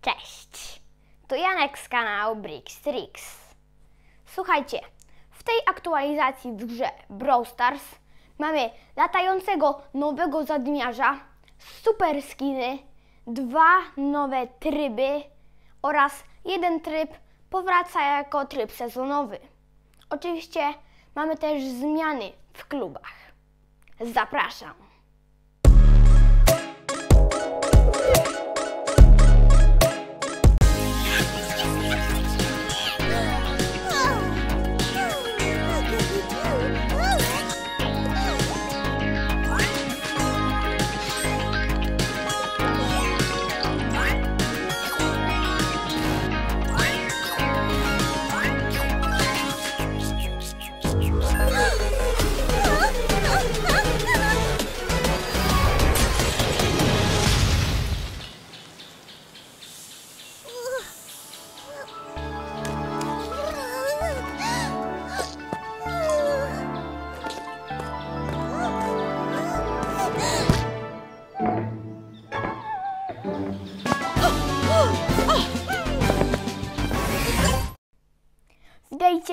Cześć! To Janek z kanału Bricks Tricks. Słuchajcie, w tej aktualizacji w grze Brawl Stars mamy latającego nowego zadmiarza, super skiny, dwa nowe tryby oraz jeden tryb powraca jako tryb sezonowy. Oczywiście mamy też zmiany w klubach. Zapraszam!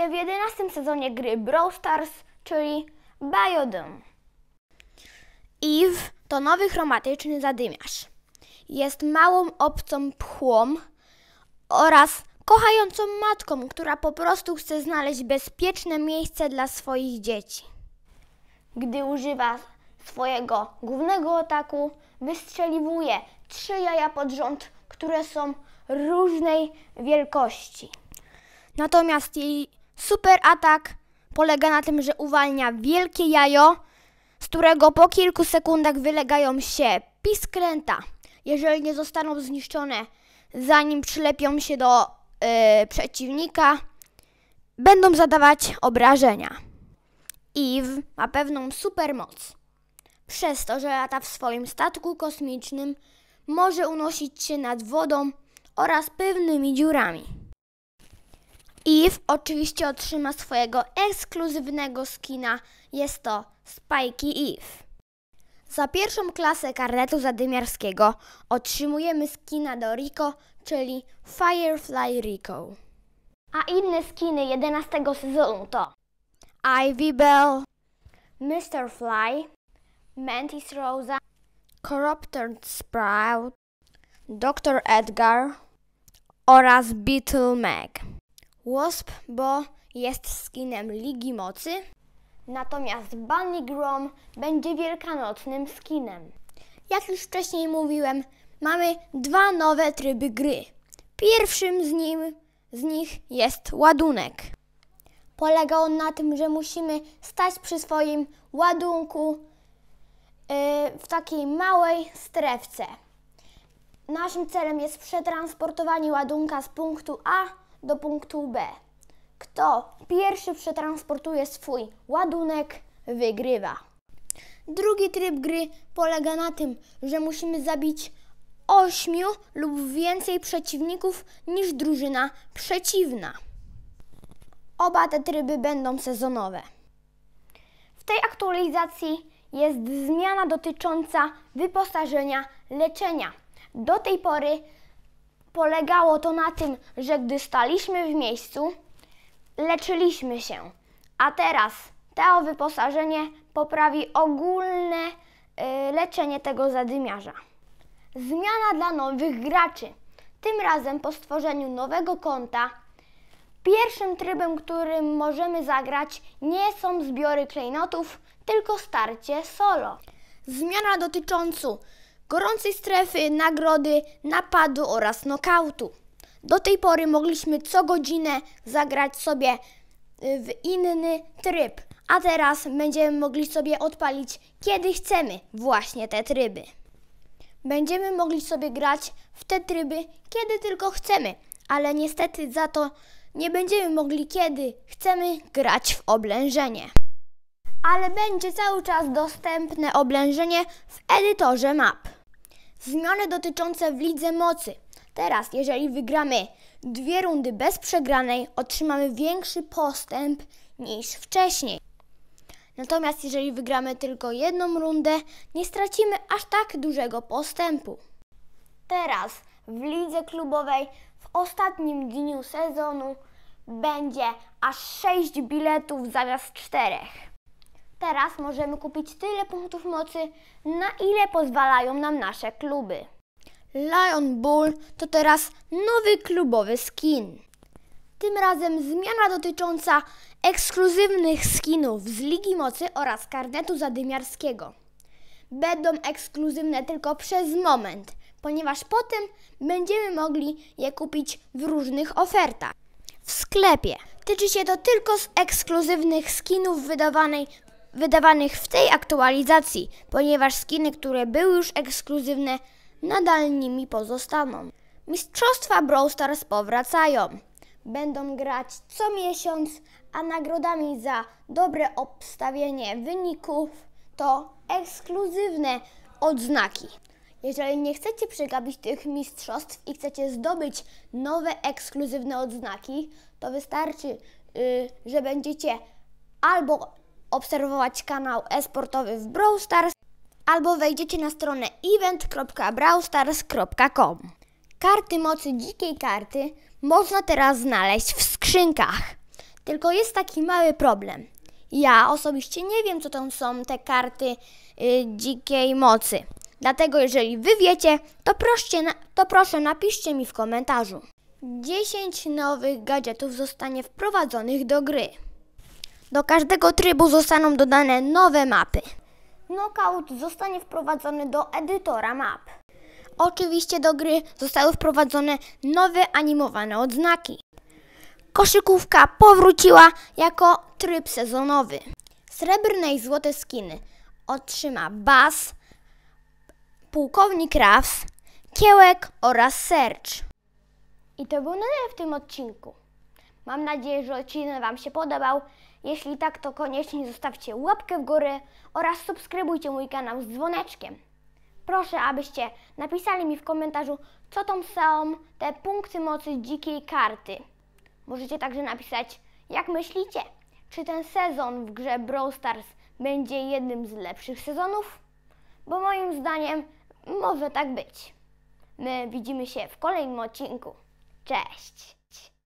w 11 sezonie gry Brawl Stars, czyli Biodome. Eve to nowy chromatyczny zadymiarz. Jest małą obcą pchłą oraz kochającą matką, która po prostu chce znaleźć bezpieczne miejsce dla swoich dzieci. Gdy używa swojego głównego ataku, wystrzeliwuje trzy jaja pod rząd, które są różnej wielkości. Natomiast jej Super atak polega na tym, że uwalnia wielkie jajo, z którego po kilku sekundach wylegają się piskręta. Jeżeli nie zostaną zniszczone, zanim przylepią się do yy, przeciwnika, będą zadawać obrażenia. Eve ma pewną supermoc. Przez to, że lata w swoim statku kosmicznym, może unosić się nad wodą oraz pewnymi dziurami. Eve oczywiście otrzyma swojego ekskluzywnego skina. Jest to Spiky Eve. Za pierwszą klasę karnetu zadymiarskiego otrzymujemy skina do Rico, czyli Firefly Rico. A inne skiny 11 sezonu to Ivy Bell, Mr. Fly, Mantis Rosa, Corrupted Sprout, Dr. Edgar oraz Beetle Meg. Wasp, bo jest skinem Ligi Mocy, natomiast Bunny Grom będzie wielkanocnym skinem. Jak już wcześniej mówiłem, mamy dwa nowe tryby gry. Pierwszym z, nim, z nich jest ładunek. Polega on na tym, że musimy stać przy swoim ładunku yy, w takiej małej strefce. Naszym celem jest przetransportowanie ładunka z punktu A do punktu B. Kto pierwszy przetransportuje swój ładunek, wygrywa. Drugi tryb gry polega na tym, że musimy zabić 8 lub więcej przeciwników niż drużyna przeciwna. Oba te tryby będą sezonowe. W tej aktualizacji jest zmiana dotycząca wyposażenia leczenia. Do tej pory Polegało to na tym, że gdy staliśmy w miejscu, leczyliśmy się. A teraz to wyposażenie poprawi ogólne y, leczenie tego zadymiarza. Zmiana dla nowych graczy. Tym razem po stworzeniu nowego konta Pierwszym trybem, którym możemy zagrać, nie są zbiory klejnotów, tylko starcie solo. Zmiana dotycząca gorącej strefy, nagrody, napadu oraz nokautu. Do tej pory mogliśmy co godzinę zagrać sobie y, w inny tryb, a teraz będziemy mogli sobie odpalić kiedy chcemy właśnie te tryby. Będziemy mogli sobie grać w te tryby kiedy tylko chcemy, ale niestety za to nie będziemy mogli kiedy chcemy grać w oblężenie. Ale będzie cały czas dostępne oblężenie w edytorze map zmiany dotyczące w lidze mocy. Teraz, jeżeli wygramy dwie rundy bez przegranej, otrzymamy większy postęp niż wcześniej. Natomiast jeżeli wygramy tylko jedną rundę, nie stracimy aż tak dużego postępu. Teraz w lidze klubowej w ostatnim dniu sezonu będzie aż 6 biletów zamiast czterech. Teraz możemy kupić tyle punktów mocy, na ile pozwalają nam nasze kluby. Lion Bull to teraz nowy klubowy skin. Tym razem zmiana dotycząca ekskluzywnych skinów z Ligi Mocy oraz karnetu zadymiarskiego. Będą ekskluzywne tylko przez moment, ponieważ potem będziemy mogli je kupić w różnych ofertach. W sklepie tyczy się to tylko z ekskluzywnych skinów wydawanej wydawanych w tej aktualizacji, ponieważ skiny, które były już ekskluzywne, nadal nimi pozostaną. Mistrzostwa Brawl Stars powracają. Będą grać co miesiąc, a nagrodami za dobre obstawienie wyników to ekskluzywne odznaki. Jeżeli nie chcecie przegapić tych mistrzostw i chcecie zdobyć nowe ekskluzywne odznaki, to wystarczy, yy, że będziecie albo obserwować kanał esportowy w Brawl Stars albo wejdziecie na stronę event.brawlstars.com. Karty mocy dzikiej karty można teraz znaleźć w skrzynkach. Tylko jest taki mały problem. Ja osobiście nie wiem, co tam są te karty y, dzikiej mocy. Dlatego jeżeli wy wiecie, to, to proszę napiszcie mi w komentarzu. 10 nowych gadżetów zostanie wprowadzonych do gry. Do każdego trybu zostaną dodane nowe mapy. Knockout zostanie wprowadzony do edytora map. Oczywiście do gry zostały wprowadzone nowe animowane odznaki. Koszykówka powróciła jako tryb sezonowy. Srebrne i złote skiny otrzyma Bas, Pułkownik Raws, Kiełek oraz Serge. I to był na w tym odcinku. Mam nadzieję, że odcinek Wam się podobał. Jeśli tak, to koniecznie zostawcie łapkę w górę oraz subskrybujcie mój kanał z dzwoneczkiem. Proszę, abyście napisali mi w komentarzu, co tam są te punkty mocy dzikiej karty. Możecie także napisać, jak myślicie, czy ten sezon w grze Brawl Stars będzie jednym z lepszych sezonów? Bo moim zdaniem może tak być. My widzimy się w kolejnym odcinku. Cześć!